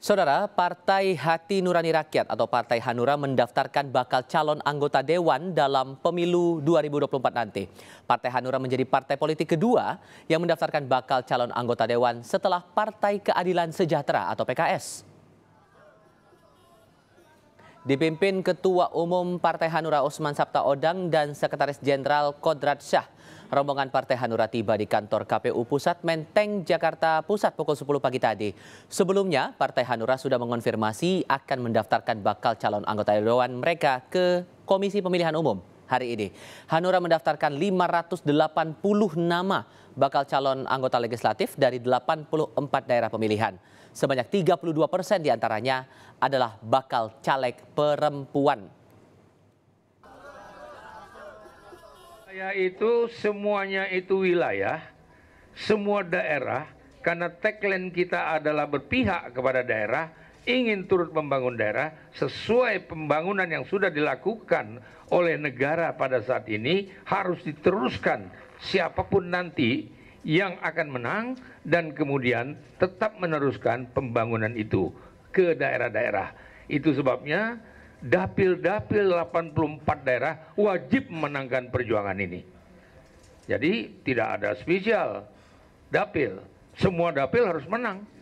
Saudara, Partai Hati Nurani Rakyat atau Partai Hanura mendaftarkan bakal calon anggota Dewan dalam pemilu 2024 nanti. Partai Hanura menjadi partai politik kedua yang mendaftarkan bakal calon anggota Dewan setelah Partai Keadilan Sejahtera atau PKS dipimpin Ketua Umum Partai Hanura Usman Sabta Odang dan Sekretaris Jenderal Kodrat Syah. Rombongan Partai Hanura tiba di kantor KPU Pusat Menteng, Jakarta Pusat pukul 10 pagi tadi. Sebelumnya, Partai Hanura sudah mengonfirmasi akan mendaftarkan bakal calon anggota dewan mereka ke Komisi Pemilihan Umum hari ini. Hanura mendaftarkan 580 nama bakal calon anggota legislatif dari 84 daerah pemilihan. Sebanyak 32 persen diantaranya adalah bakal caleg perempuan. Saya itu semuanya itu wilayah, semua daerah, karena tagline kita adalah berpihak kepada daerah, ingin turut membangun daerah sesuai pembangunan yang sudah dilakukan oleh negara pada saat ini harus diteruskan siapapun nanti yang akan menang dan kemudian tetap meneruskan pembangunan itu ke daerah-daerah. Itu sebabnya dapil-dapil 84 daerah wajib memenangkan perjuangan ini. Jadi tidak ada spesial dapil, semua dapil harus menang.